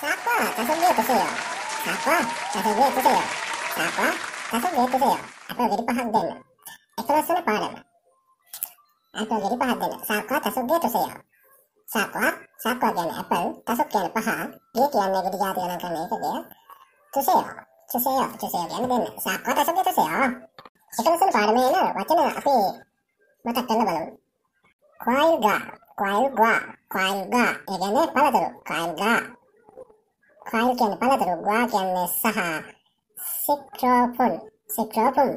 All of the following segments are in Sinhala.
사과 자성기에 드세요. 사과 자성기에 드세요. 사과 자성기에 드세요. 앞으로 기립화한되면 에클라스는 පා르면 앞으로 기립화한되면 사과 자성기에 드세요. 사과 사과 ගැන ඇපල් තසොක් ගැන පහ ගේ කියන්නේ ගෙඩි ජාතිය නම් කරන එකගේ තුසය තුසය තුසය ගැන දෙන්න සාක්කා තසොක් තුසය එකලසන පාඩමේ එන වචන අපි මතක් කරන්න බලමු ක්වයිල් ගා ක්වයිල් ගා ක්වයිල් ගා ඒ කියන්නේ පළතුරු ක්වයිල් ගා කායල් කියන්නේ පළතුරු ගා කියන්නේ සහ සිට්‍රෝපොන් සිට්‍රෝපොන්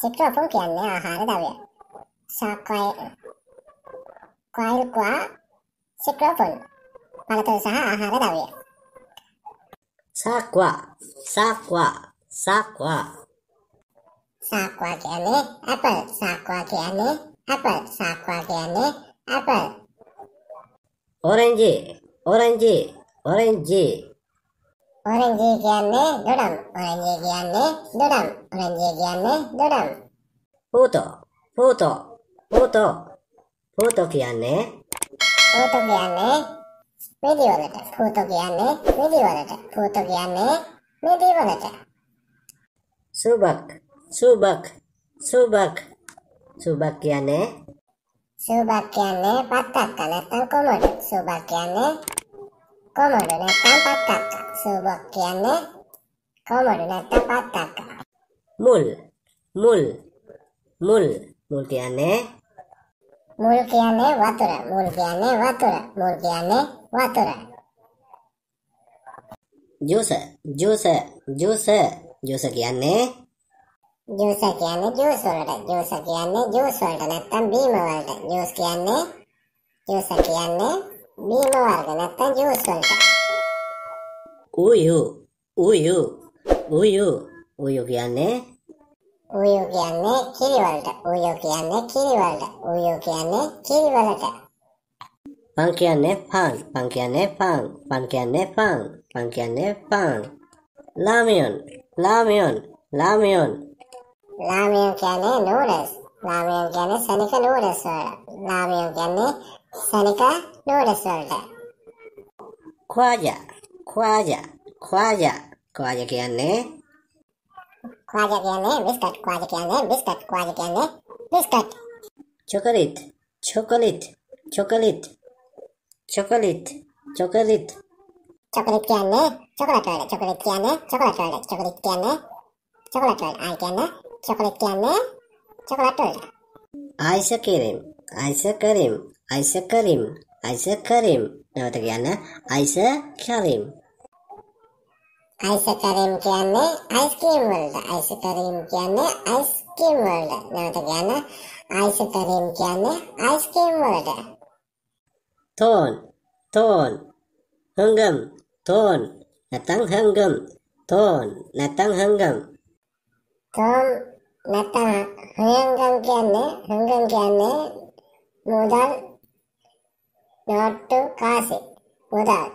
සිට්‍රෝපොන් කියන්නේ ආහාර ද්‍රව්‍ය සාකය කායල් ගා සිට්‍රෝපොන් පළතුරු සහ ආහාර ද්‍රව්‍ය සාක්වා සාක්වා සාක්වා සාක්වා කියන්නේ ඇපල් සාක්වා කියන්නේ ඇපල් සාක්වා කියන්නේ ඇපල් ඔරන්ජි ඔරන්ජි ඔරන්ජි オレンジ行きやね、ドラム。オレンジ行きやね、ドラム。オレンジ行きやね、ドラム。ポート、ポート、ポート、ポートきやんね。ポートきやんね。メディオだから、ポートきやんね。メディオだから、ポートきやんね。メディオだチャ。スーバク、スーバク、スーバク、スーバクやね。スーバクやね、パッタッカ、ネッタンコモル。スーバクやね。コモル、ネッタンパッタッカ。සුවක් කියන්නේ කොමඩු නැත්තම් පත්තක්. මුල් මුල් මුල් මුල් කියන්නේ මුල් කියන්නේ වතුර මුල් කියන්නේ වතුර මුල් කියන්නේ වතුර. ජූස ජූස ජූස ජූස කියන්නේ ජූස කියන්නේ ජූස් වලට ජූස කියන්නේ ජූස් වලට නැත්තම් බීම වලට ජූස් කියන්නේ ජූස කියන්නේ බීම වර්ග නැත්තම් ජූස් වලට 우유, 우유, 우유, 우유기 안에. 우유기 안에 길이 말다. 우유기 안에 길이 말다. 우유기 안에 길이 말다. 빵기 안에 빵, 빵기 안에 빵, 빵기 안에 빵, 빵기 안에 빵. 라면, 라면, 라면. 라면기 안에 노래스. 라면기 안에 사니까 노래스. 라면기 안에 사니까 노래스. 과자, 과자. kwaja kwaja ne kwaja kianne biskut kwaja kianne biskut kwaja kianne biskut chokolit chokolit chokolit chokolit chokolit chokolit kianne chokolat roll chokolit kianne chokolat kian chokolit kianne chokolat roll ay kianne chokolit kianne chokolat roll ice cream ice cream ice cream ice cream නවත කියන්න ice cream ice cream can ice cream world ice cream can ice cream world நினைத்த can ice cream can ice cream world தோன் தோன் ஹங்கம் தோன் நத்தங் ஹங்கம் தோன் நத்தங் ஹங்கம் தோன் நத்தங் ஹுயங்கம் கேனு ஹங்கம் கேனு முதல் நோட்டு காசு முதல்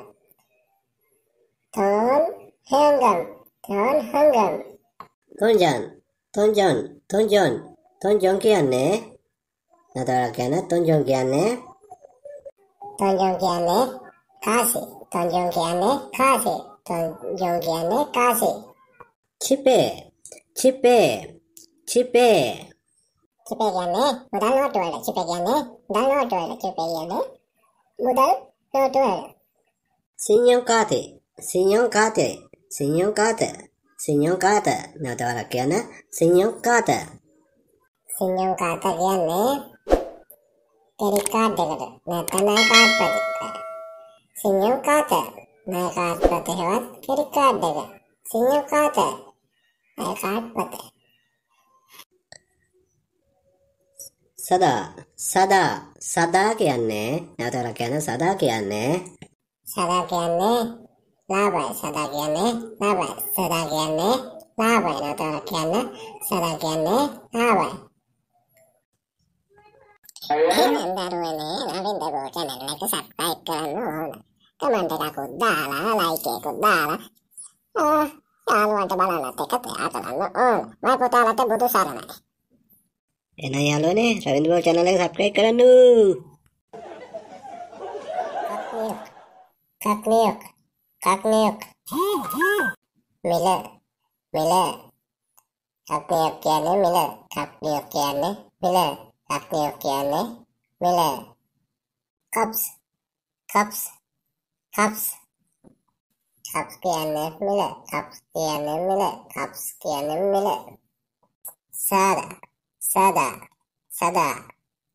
தோன் 현금, 돈 현금. 돈전, 돈전, 돈전, 돈전 기한네. 나도 이렇게 하나 돈전 기한네. 돈전 기한네, 가시. 돈전 기한네, 가시. 돈전 기한네, 가시. 집에, 집에, 집에. 집에 기한네, 무단 노트월드 집에 기한네, 무단 노트월드 집에 기한네, 무단 노트월드. 신용카드, 신용카드. Señor n Carter, Señor n Carter, ¿me t o vas a q u e d a Señor n Carter. Señor n Carter, ¿qué es? Terry Carter, Nathana c a r a e r Señor n Carter, मैं काट प a त े हैं बात फ r र काट e े ग ा सिंह काट है मैं a ा ट पाते සදා සදා සදා කියන්නේ න ැ n ත කියලා ක ි ය න a න a ස a ා කියන්නේ සදා ක ි ය n ් ලාභයි සදා කියන්නේ ලාභයි සදා කියන්නේ ලාභයි නතර කියන්න සදා කියන්නේ ලාභයි එහෙනම් දරුවනේ නවින් දරුවෝ channel එක subscribe කරන්න ඕන comment එකකුත් දාලා like එකකුත් දාලා යාළුවන්ට බලන්නත් එක තයා කරන්න ඕන මම පුතාලට බුදු සරණයි එන යාළුවනේ රවින්ද බෝ channel එක subscribe කරන්න කක්නියක් කක්නියක් Kalkma yok. Mila. Mila. Kalkma yok yani. Mila. Kalkma yok yani. Mila. Kalkma yok yani. Mila. Kaps. Kaps. Kaps. Kaps yani. Mila. Kaps yani. Mila. Kaps yani. Mila. Sada. Sada. Sada.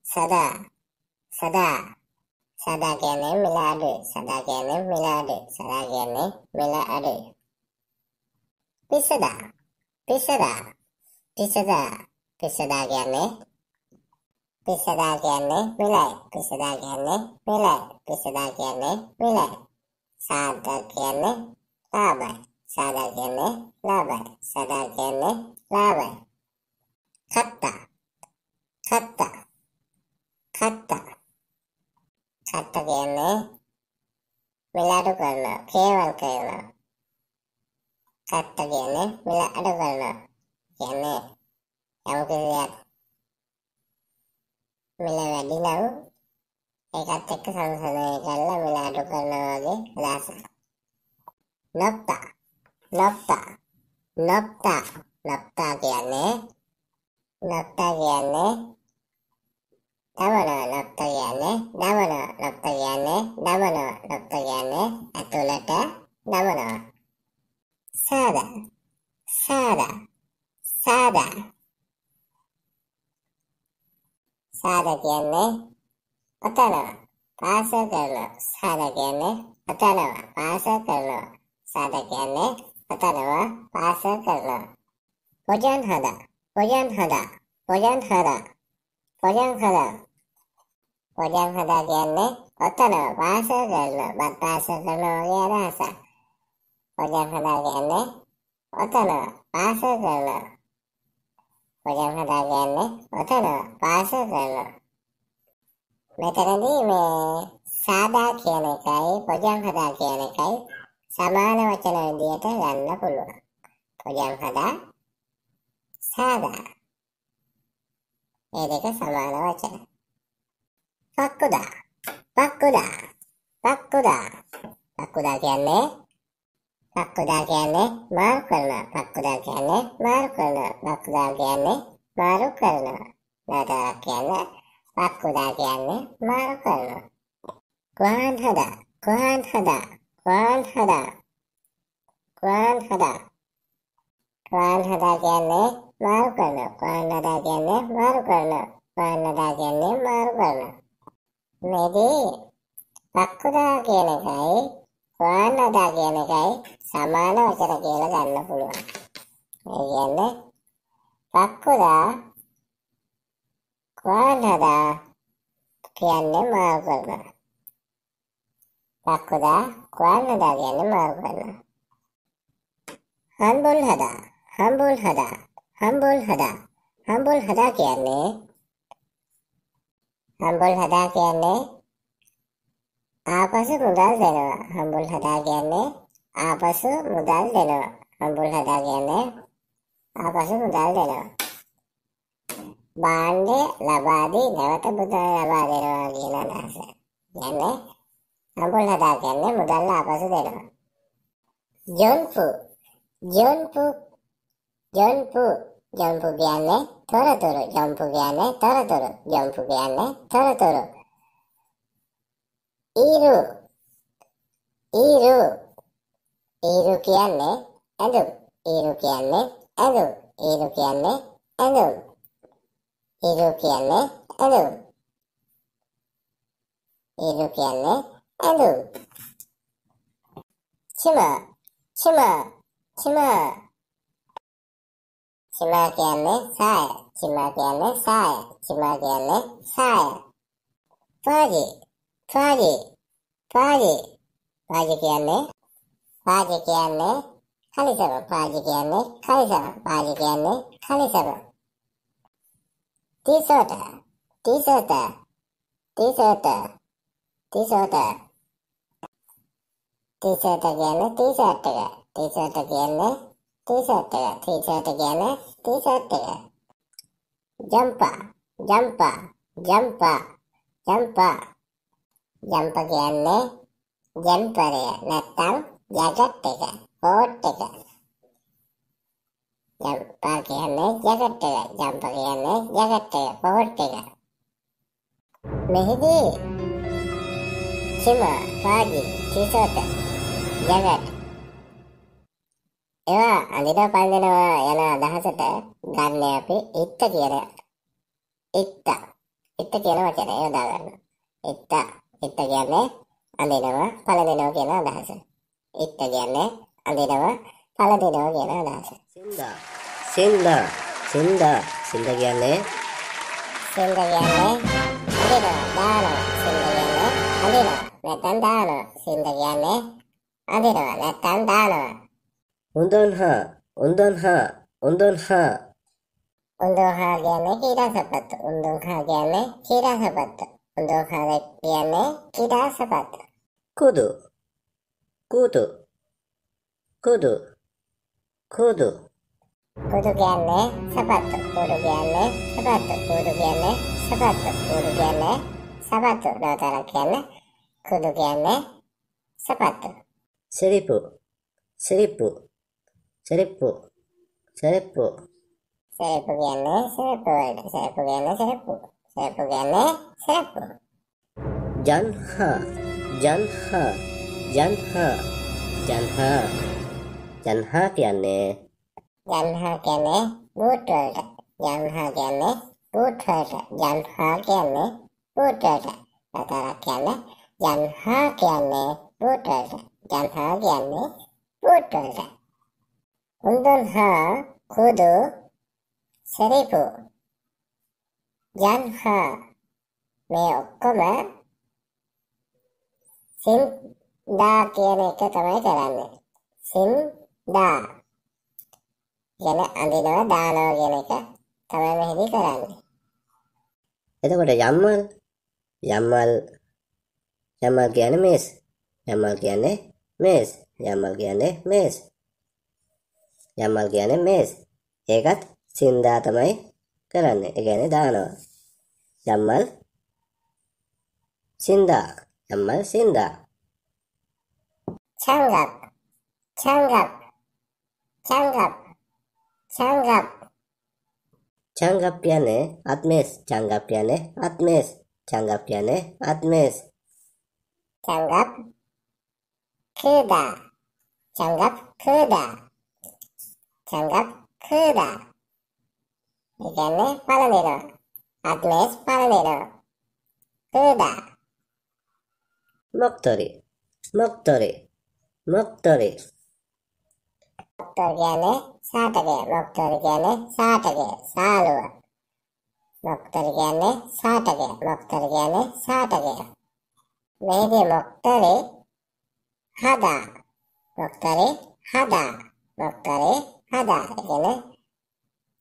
Sada. Sada. Sada. සදාගැනේ මිලා අඩුයි. සදාගැනේ මිලා අඩුයි. සදාගැනේ මිලා අඩුයි. පිසදා. පිසදා. පිසදා. පිසදා කියන්නේ පිසදා කියන්නේ මිලයි. පිසදා කියන්නේ මිලයි. පිසදා කියන්නේ මිලයි. සාදා කියන්නේ ලාභයි. සාදා කියන්නේ ලාභයි. සදා කියන්නේ ලාභයි. කත්තා. කත්තා. කත්තා. සත්තු කියන්නේ වෙලාඩු කරන කේවල් කරන කට්ට කියන්නේ වෙලාඩු කරන කියන්නේ යම් කිසියක් වෙල වැඩි නම් ඒකත් එක්ක සංසන්දනය කරලා වෙලාඩු කරනවා වගේ අදහසක් නප්තා නප්තා නප්තා නප්තා කියන්නේ නප්තා කියන්නේ ダブルロットギアね。ダブルロットギアね。ダブルロットギアね。あとなんかダブル。サーダ。サーダ。サーダ。サーダギアね。おたら、パーソカルのサーダギアね。おたらはパーソカルのサーダギアね。おたらはパーソカルの。ごじゃんはだ。ごじゃんはだ。ごじゃんはだ。ごじゃんはだ。හොජන් හදා කියන්නේ ඔතනවා පාසල් කරනවා බත් පාසල් කරනවා වගේ අදහසක්. හොජන් හදා කියන්නේ ඔතනවා පාසල් කරනවා. හොජන් හදා කියන්නේ ඔතනවා පාසල් කරනවා. මෙතනදී මේ සාදා කියන එකයි පොජන් හදා කියන එකයි සමාන වචන විදියට ගන්න පුළුවන්. පොජන් හදා සාදා. මේ දෙක සමාන වචන. バックだ。バックだ。バックだ。バックだけやね。バックだけやね。マルからな。バックだけやね。回るからな。バックだけやね。マルからな。なだらけやね。バックだけやね。回るからな。ごはんはだ。ごはんはだ。ごはんはだ。ごはんはだ。ごはんはだけやね。回るからな。ごはんはだけやね。回るからな。ごはんはだけやね。回るからな。මෙදී පක්කුදා කියන එකයි වානදා කියන එකයි සමාන වචන කියලා ගන්න පුළුවන්. ඒ කියන්නේ පක්කුදා වානදා කියන්නේ මාරු කරන. පක්කුදා වානදා කියන්නේ මාරු කරන. හම්බුල් හදා හම්බුල් හදා හම්බුල් හදා හම්බුල් හදා කියන්නේ හම්බුල් හදා කියන්නේ ආපසු මුදල් දෙනවා. හම්බුල් හදා කියන්නේ ආපසු මුදල් දෙනවා. හම්බුල් හදා කියන්නේ ආපසු මුදල් දෙනවා. බාණ්ඩ ලබා දී නැවත මුදල් ලබා දෙනවා කියන අදහස. කියන්නේ හම්බුල් හදා කියන්නේ මුදල් ආපසු දෙනවා. ජොන්පු ජොන්පු ජොන්පු 연북이 안네 도로도로 연북이 안네 도로도로 연북이 안네 도로도로 이루 이루 이루기 안에 안음 이루기 안에 안음 이루기 안에 안음 이루기 안에 안음 이루기 안에 안음 치마 치마 치마 気まげねさえ、気まげねさえ、気まげねさえ。パージ、パージ、パージ、パージキやね。パージキやね。神様パージキやね。神様パージキやね。神様。ディソーダ、ディソーダ、ディソーダ、ディソーダ。ディソーダキやね。ディソーダが、ディソーダキやね。ディソーダが、ディソーダキやね。T-shirtය ජම්පා ජම්පා ජම්පා ජම්පා ජම්ප කියන්නේ ජම්පරය නැත්තම් ජැකට් එක කෝට් එක ජම්පා කියන්නේ ජැකට් එක ජම්ප කියන්නේ ජැකට් එක කෝට් එක මෙහිදී හිම රාජි ටී-ෂර්ට් ජැකට් ඒවා අඳින පන්දිනවා යන අදහසට ගන්න අපි ඉත්ත කියන ඉත්ත ඉත්ත කියන වචනය යොදා ගන්න ඉත්ත ඉත්ත කියන්නේ අඳිනවා පළඳිනවා කියන අදහස ඉත්ත කියන්නේ අඳිනවා පළඳිනවා කියන අදහස සින්ද සින්ද සින්ද සින්ද කියන්නේ සින්ද කියන්නේ අඳිනවා දානවා සින්ද කියන්නේ අඳිනවා නැත්නම් දානවා සින්ද කියන්නේ අඳිනවා නැත්නම් දානවා 운동하, 운동하, 운동하. 운동하게 하네, 기라서바트. 운동하게 하네, 기라서바트. 운동하게 하네, 기라서바트. 구두, 구두, 구두, 구두. 구두게 하네, 사바트. 구두게 하네, 사바트. 구두게 하네, 사바트. 구두게 하네, 사바트. 너다랗게 하네, 구두게 하네, 사바트. 슬리프, 슬리프. செருப்பு செருப்பு செருப்பு கண்ணு செருப்பு வேண்டும் செருப்பு கண்ணு செருப்பு செருப்பு கண்ணு செருப்பு ஜன்ஹ ஜன்ஹ ஜன்ஹ ஜன்ஹ ஜன்ஹ கண்ணு ஜன்ஹ கண்ணு பூட் வேண்டும் ஜன்ஹ கண்ணு பூட் வேண்டும் ஜன்ஹ கண்ணு பூட் வேண்டும் அதர கண்ணு ஜன்ஹ கண்ணு பூட் வேண்டும் ஜன்ஹ கண்ணு பூட் வேண்டும் ಉಲ್ದುನ್ಹ ಕೂದು ಸೆರಿಪು යන්හ මේ ඔක්කොම සින්දා කියන එක තමයි කරන්නේ සින්දා ගැන අඳිනවා දානවා කියන එක තමයි මෙහිදී කරන්නේ එතකොට යම්මල් යම්මල් යම්මල් කියන්නේ මේස් යම්මල් කියන්නේ මේස් යම්මල් කියන්නේ මේස් යම්මල් කියන්නේ මේස්. ඒකත් සින්දා තමයි කරන්නේ. ඒ කියන්නේ දානවා. යම්මල් සින්දා. යම්මල් සින්දා. චංගප්. චංගප්. චංගප්. චංගප්. චංගප් කියන්නේ අත්මේස්. චංගප් කියන්නේ අත්මේස්. චංගප් කියන්නේ අත්මේස්. චංගප්. ක්‍රීඩා. චංගප් ක්‍රීඩා. 생각하다. 이게네 빨아내라. 아틀레스 빨아내라. 크다. 먹더리 먹더리 먹더리 먹더리게네 사다게 먹더리게네 사다게 사루 먹더리게네 사다게 먹더리게네 사다게 매일 먹더리 하다 먹더리 하다 먹더리 හදාගෙන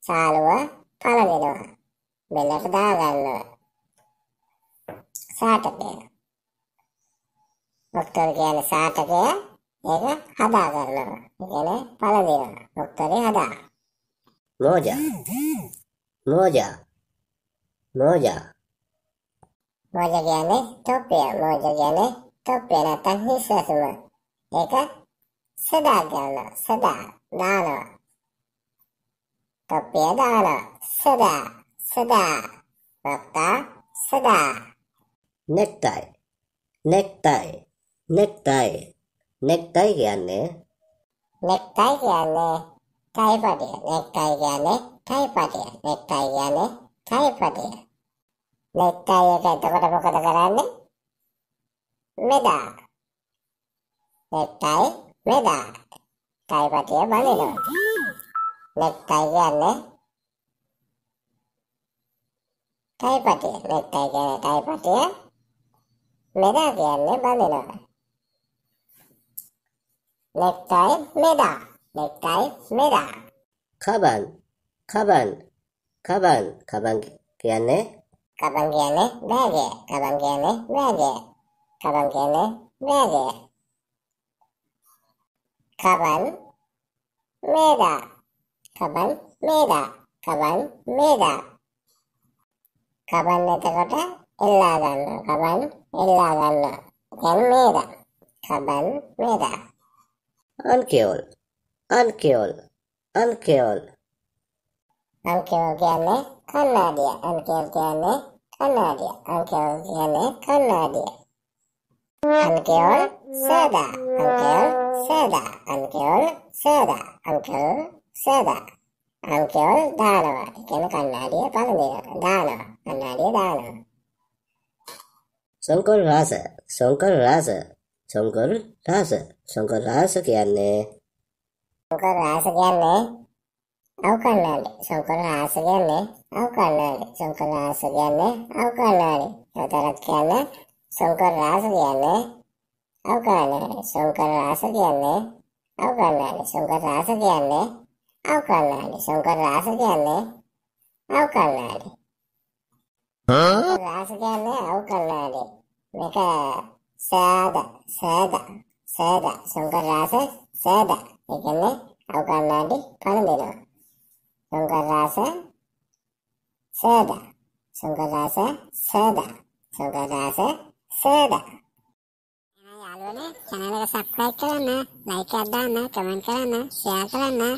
සාලුව පළවෙනවා. බෙල්ලට දාගන්නවා. සාටකය. ડોක්ටර් කියන සාටකය ඒක හදා ගන්නවා. ඒකනේ පළවෙනවා. ડોක්ටරේ හදා. මෝජා. මෝජා. මෝජා. මෝජා කියන්නේ තොපිය. මෝජා කියන්නේ තොපිය නැත්නම් හිස් ඇසුර. ඒක සදා ගන්නවා. සදා දානවා. 特别大了，是的，是的，爸爸，是的。necktie, necktie, necktie, necktie yani necktie yani kaypa diye necktie yani kaypa diye necktie yani kaban kaban kaban kabangiane kabangiane bage kabangiane bage kabangiane bage kaban meda kaban meda kaban meda kaban එතකොට එල්ලා ගන්න කබන් එල්ලා ගන්න දැන් මේක කබන් මේක ankeol ankeol alkeol. Alkeolgele Kanarya, alkeolgele Kanarya, alkeolgele Kanarya. Alkeol seda, alkeol seda, alkeol seda, alkeol seda. Alkeol ದಾನವ ಇದನ್ನು ಕನ್ನಡಿಯ ಪದನೀಯ ದಾನವ ಕನ್ನಡಿಯ ದಾನವ ಶಂಕರ್ ರಾಸ ಶಂಕರ್ ರಾಸ ಶಂಕರ್ ರಾಸ ಶಂಕರ್ ರಾಸ කියන්නේ සෞකර රාස කියන්නේ අවකල්ලාලි. සෞකර රාස කියන්නේ අවකල්ලාලි. සෞකර රාස කියන්නේ අවකල්ලාලි. සතරක් කියන්නේ සෞකර රාස කියන්නේ අවකල්ලාලි. සෞකර රාස කියන්නේ අවකල්ලාලි. සෞකර රාස කියන්නේ අවකල්ලාලි. සෞකර රාස කියන්නේ අවකල්ලාලි. රාස කියන්නේ අවකල්ලාලි. මේක සෑද සෑද සෑද සෞකර රාස සෑද ඒ කියන්නේ අවගන්නාඩි කන දෙනවා. සංකර රස සදා. සංකර රස සදා. සංකර රස සදා. යාළුවනේ channel එක subscribe කරන්න, like එකක් දාන්න, comment කරන්න, share කරන්න.